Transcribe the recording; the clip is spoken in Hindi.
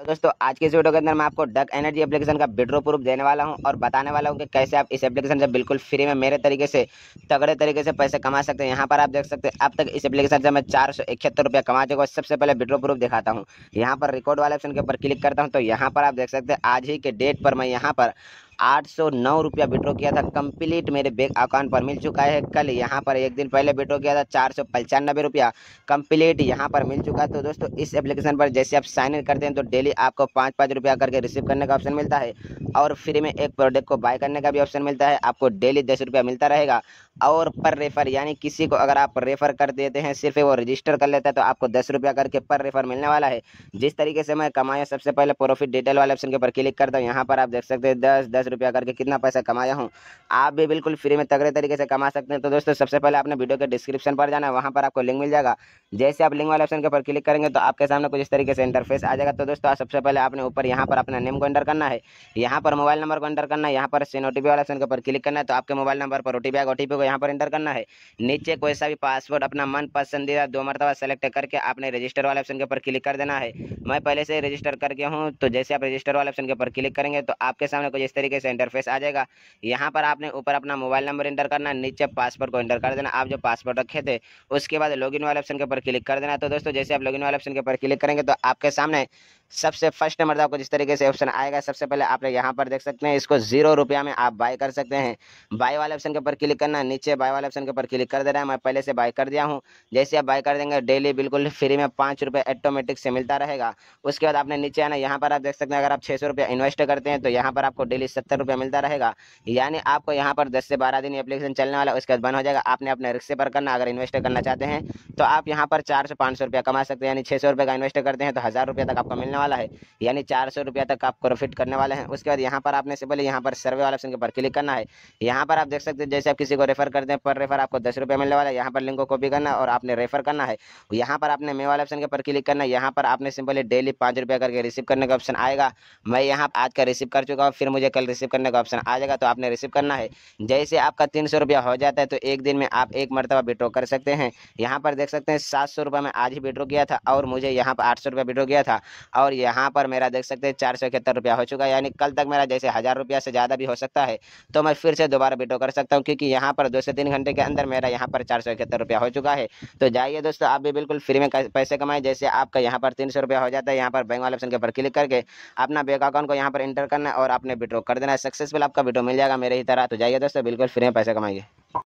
तो दोस्तों आज के इस वीडियो के अंदर मैं आपको डक एनर्जी एप्लीकेशन का विड्रो प्रूफ देने वाला हूं और बताने वाला हूं कि कैसे आप इस एप्लीकेशन से बिल्कुल फ्री में मेरे तरीके से तगड़े तरीके से पैसे कमा सकते हैं यहां पर आप देख सकते हैं अब तक इस एप्लीकेशन से मैं चार सौ इकहत्तर रुपया कमा चुका सबसे पहले विड्रो प्रूफ दिखाता हूँ यहाँ पर रिकॉर्ड वाले ऑप्शन के ऊपर क्लिक करता हूँ तो यहाँ पर आप देख सकते हैं आज ही के डेट पर मैं यहाँ पर आठ सौ नौ रुपया विड्रो किया था कंप्लीट मेरे बैंक अकाउंट पर मिल चुका है कल यहाँ पर एक दिन पहले विड्रो किया था चार सौ पचानबे रुपया कंप्लीट यहाँ पर मिल चुका है तो दोस्तों इस एप्लीकेशन पर जैसे आप साइन इन करते हैं तो डेली आपको पाँच पाँच रुपया करके रिसीव करने का ऑप्शन मिलता है और फ्री में एक प्रोडक्ट को बाय करने का भी ऑप्शन मिलता है आपको डेली दस रुपया मिलता रहेगा और पर रेफर यानी किसी को अगर आप रेफर कर देते हैं सिर्फ वो रजिस्टर कर लेता है तो आपको दस रुपया करके पर रेफर मिलने वाला है जिस तरीके से मैं कमाया सबसे पहले प्रॉफिट डिटेल वाले ऑप्शन के ऊपर क्लिक करता हूँ यहाँ पर आप देख सकते हैं दस दस रुपया करके कितना पैसा कमाया हूँ आप भी बिल्कुल फ्री में तगड़े तरीके से कमा सकते हैं तो दोस्तों सबसे पहले आपने वीडियो के डिस्क्रिप्शन पर जाना है वहाँ पर आपको लिंक मिल जाएगा जैसे आप लिंक वाले ऑप्शन के ऊपर क्लिक करेंगे तो आपके सामने कुछ इस तरीके से इंटरफेस आ जाएगा तो दोस्तों सबसे पहले आपने ऊपर यहाँ पर अपना नेम को एंटर करना है यहाँ पर मोबाइल नंबर को एंटर करना है यहाँ पर सेन ओ वाले ऑप्शन के ऊपर क्लिक करना है तो आपके मोबाइल नंबर पर ओ टी आएगा को यहाँ पर एंटर करना है नीचे कोई सा भी पासवर्ड अपना मन पसंदीदा दो मरतबा सेलेक्ट करके आपने रजिस्टर वाले ऑप्शन के ऊपर क्लिक कर देना है मैं पहले से रजिस्टर करके हूँ तो जैसे आप रजिस्टर वाले ऑप्शन के ऊपर क्लिक करेंगे तो आपके सामने कुछ इस तरीके इंटरफेस इंटरफेस आ जाएगा यहाँ पर आपने ऊपर अपना मोबाइल नंबर इंटर करना नीचे पासवर्ड को इंटर कर देना आप जो पासवर्ड रखे थे उसके बाद लॉगिन वाले ऑप्शन के ऊपर क्लिक कर देना तो दोस्तों जैसे आप लॉगिन वाले ऑप्शन के ऊपर क्लिक करेंगे तो आपके सामने सबसे फर्स्ट नंबर तो आपको जिस तरीके से ऑप्शन आएगा सबसे पहले आप यहाँ पर देख सकते हैं इसको जीरो रुपया में आप बाय कर सकते हैं बाय वाले ऑप्शन के ऊपर क्लिक करना नीचे बाय वाले ऑप्शन के ऊपर क्लिक कर दे रहा है मैं पहले से बाय कर दिया हूँ जैसे आप बाय कर देंगे डेली बिल्कुल फ्री में पाँच रुपये ऑटोमेटिक से मिलता रहेगा उसके बाद आपने नीचे आना यहाँ पर आप देख सकते हैं अगर आप छः सौ रुपया इन्वेस्ट करते हैं तो यहाँ पर आपको डेली सत्तर रुपया मिलता रहेगा यानी आपको यहाँ पर दस से बारह दिन एप्लीकेशन चलने वाला उसके बाद बंद हो जाएगा आपने अपने रिक्शे पर करना अगर इन्वेस्ट करना चाहते हैं तो आप यहाँ पर चार सौ पाँच सौ रुपया कमा सकते हैं यानी छः सौ रुपये का इन्वेस्ट करते हैं तो हज़ार तक आपको मिलना वाला है यानी चार सौ रुपया तक आप प्रॉफिट करने वाले हैं उसके बाद यहाँ पर आपने से पहले यहाँ पर सर्वे वाले ऑप्शन के ऊपर क्लिक करना है यहाँ पर आप देख सकते हैं जैसे आप किसी को रेफर करते हैं पर रेफर आपको दस रुपये मिलने वाला है यहाँ पर लिंक को कॉपी करना और आपने रेफर करना है यहाँ पर आपने मे वाले ऑप्शन के ऊपर क्लिक करना है यहाँ पर आपने सिंपली डेली पाँच रुपया करके रिसीव करने का ऑप्शन आएगा मैं यहाँ आज का रिसीव कर चुका हूँ फिर मुझे कल रिसीव करने का ऑप्शन आ जाएगा तो आपने रिसीव करना है जैसे आपका तीन सौ रुपया हो जाता है तो एक दिन में आप एक मरतबा विड्रॉ कर सकते हैं यहाँ पर देख सकते हैं सात सौ रुपये में आज ही विड्रॉ किया था और मुझे यहाँ पर आठ सौ रुपया विड्रॉ किया था और और यहाँ पर मेरा देख सकते हैं चार सौ इकहत्तर रुपया हो चुका है यानी कल तक मेरा जैसे हज़ार रुपया से ज़्यादा भी हो सकता है तो मैं फिर से दोबारा विड्रो कर सकता हूँ क्योंकि यहाँ पर दो से तीन घंटे के अंदर मेरा यहाँ पर चार सौ इकहत्तर रुपया हो चुका है तो जाइए दोस्तों आप भी बिल्कुल फ्री में पैसे कमाएं जैसे आपका यहाँ पर तीन सौ रुपया हो जाता है यहाँ पर बैंक वाले ऑप्शन के ऊपर क्लिक करके अपना बैंक अकाउंट को यहाँ पर इंटर करना है और आपने विड्रो कर देना सक्सेसफुल आपका विड्रो मिल जाएगा मेरे ही तरह तो जाइए दोस्तों बिल्कुल फ्री में पैसे कमाइए